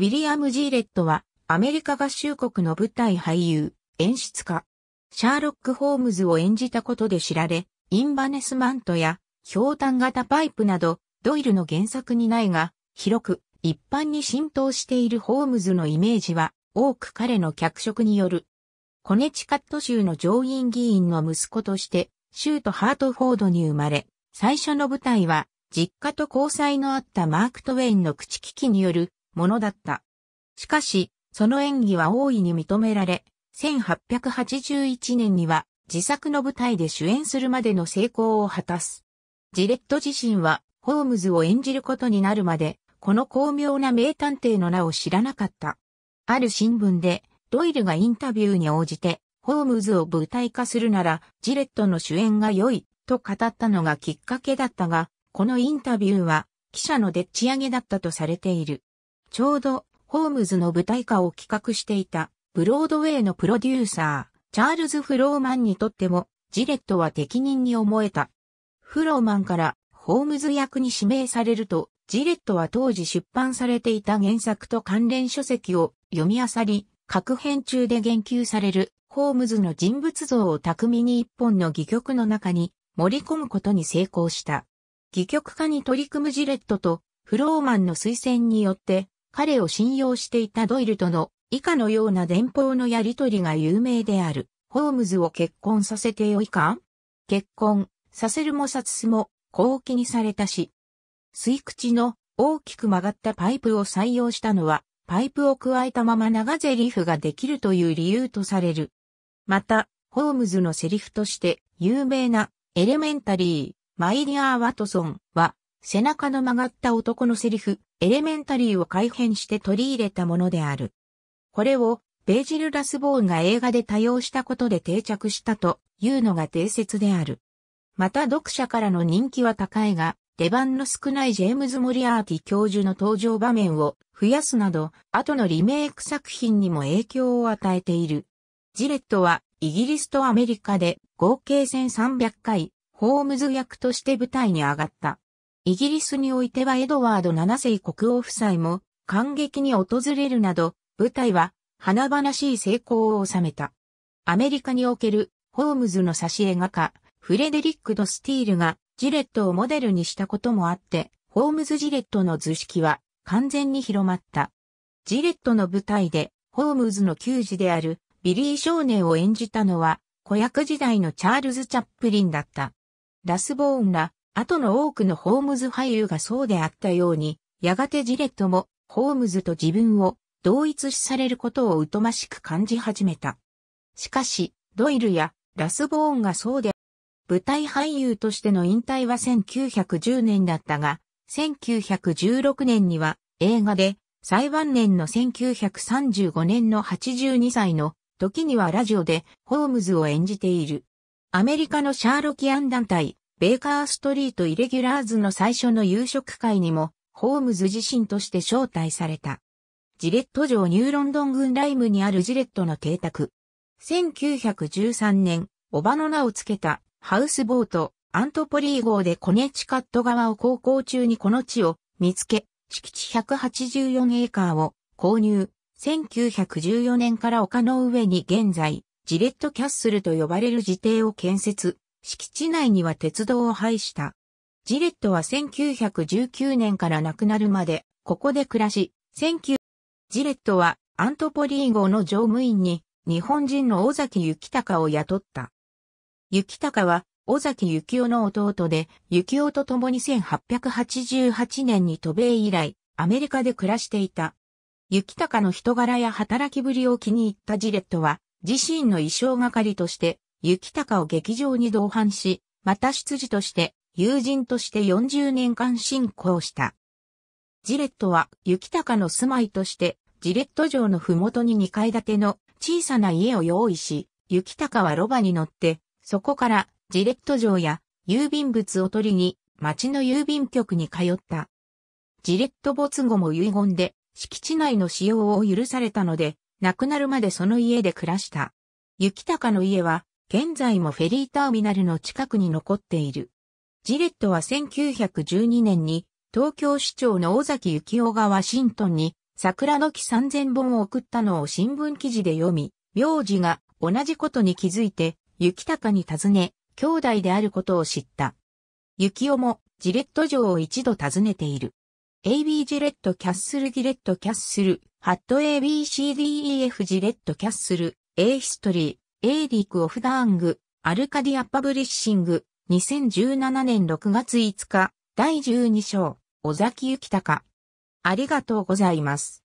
ウィリアム・ジーレットは、アメリカ合衆国の舞台俳優、演出家。シャーロック・ホームズを演じたことで知られ、インバネスマントや、氷ん型パイプなど、ドイルの原作にないが、広く、一般に浸透しているホームズのイメージは、多く彼の脚色による。コネチカット州の上院議員の息子として、州都ハートフォードに生まれ、最初の舞台は、実家と交際のあったマーク・トウェインの口利きによるものだった。しかし、その演技は大いに認められ、1881年には自作の舞台で主演するまでの成功を果たす。ジレット自身はホームズを演じることになるまで、この巧妙な名探偵の名を知らなかった。ある新聞で、ドイルがインタビューに応じて、ホームズを舞台化するなら、ジレットの主演が良い、と語ったのがきっかけだったが、このインタビューは、記者のでっち上げだったとされている。ちょうど、ホームズの舞台化を企画していた、ブロードウェイのプロデューサー、チャールズ・フローマンにとっても、ジレットは適任に思えた。フローマンから、ホームズ役に指名されると、ジレットは当時出版されていた原作と関連書籍を読み漁り、各編中で言及される、ホームズの人物像を巧みに一本の戯曲の中に盛り込むことに成功した。戯曲化に取り組むジレットと、フローマンの推薦によって、彼を信用していたドイルとの以下のような電報のやりとりが有名である。ホームズを結婚させてよいか結婚させるも殺すも高気にされたし。吸い口の大きく曲がったパイプを採用したのは、パイプを加えたまま長ゼリフができるという理由とされる。また、ホームズのセリフとして有名なエレメンタリー、マイディアー・ワトソンは、背中の曲がった男のセリフ、エレメンタリーを改変して取り入れたものである。これを、ベージル・ラスボーンが映画で多用したことで定着したというのが定説である。また読者からの人気は高いが、出番の少ないジェームズ・モリアーティ教授の登場場面を増やすなど、後のリメイク作品にも影響を与えている。ジレットはイギリスとアメリカで合計1300回、ホームズ役として舞台に上がった。イギリスにおいてはエドワード7世国王夫妻も感激に訪れるなど、舞台は華々しい成功を収めた。アメリカにおけるホームズの挿絵画家、フレデリック・ド・スティールがジレットをモデルにしたこともあって、ホームズ・ジレットの図式は完全に広まった。ジレットの舞台で、ホームズの球児であるビリー少年を演じたのは、子役時代のチャールズ・チャップリンだった。ラスボーンら後の多くのホームズ俳優がそうであったように、やがてジレットも、ホームズと自分を同一視されることを疎ましく感じ始めた。しかし、ドイルやラスボーンがそうで、舞台俳優としての引退は1910年だったが、1916年には映画で、最晩年の1935年の82歳の時にはラジオでホームズを演じている。アメリカのシャーロキアン団体、ベーカーストリートイレギュラーズの最初の夕食会にも、ホームズ自身として招待された。ジレット城ニューロンドン郡ライムにあるジレットの邸宅。1913年、おばの名を付けたハウスボート、アントポリー号でコネチカット側を航行中にこの地を見つけ、敷地184エーカーを購入。1914年から丘の上に現在、ジレットキャッスルと呼ばれる自邸を建設。敷地内には鉄道を廃した。ジレットは1919年から亡くなるまで、ここで暮らし、19ジレットはアントポリー号の乗務員に日本人の尾崎幸隆を雇った。幸隆は尾崎幸雄の弟で、幸雄と共に1888年に渡米以来、アメリカで暮らしていた。幸隆の人柄や働きぶりを気に入ったジレットは、自身の衣装係として雪高を劇場に同伴し、また出自として、友人として40年間進行した。ジレットは、雪高の住まいとして、ジレット城のふもとに2階建ての小さな家を用意し、雪高はロバに乗って、そこからジレット城や郵便物を取りに、町の郵便局に通った。ジレット没後も遺言で、敷地内の使用を許されたので、亡くなるまでその家で暮らした。雪高の家は、現在もフェリーターミナルの近くに残っている。ジレットは1912年に東京市長の尾崎幸雄がワシントンに桜の木3000本を送ったのを新聞記事で読み、名字が同じことに気づいて、雪高に尋ね、兄弟であることを知った。幸雄もジレット城を一度訪ねている。AB ジレットキャッスルギレットキャッスル、ハット ABCDEF ジレットキャッスル、A ヒストリー、エーリク・オフダーング、アルカディア・パブリッシング、2017年6月5日、第12章、尾崎幸隆。ありがとうございます。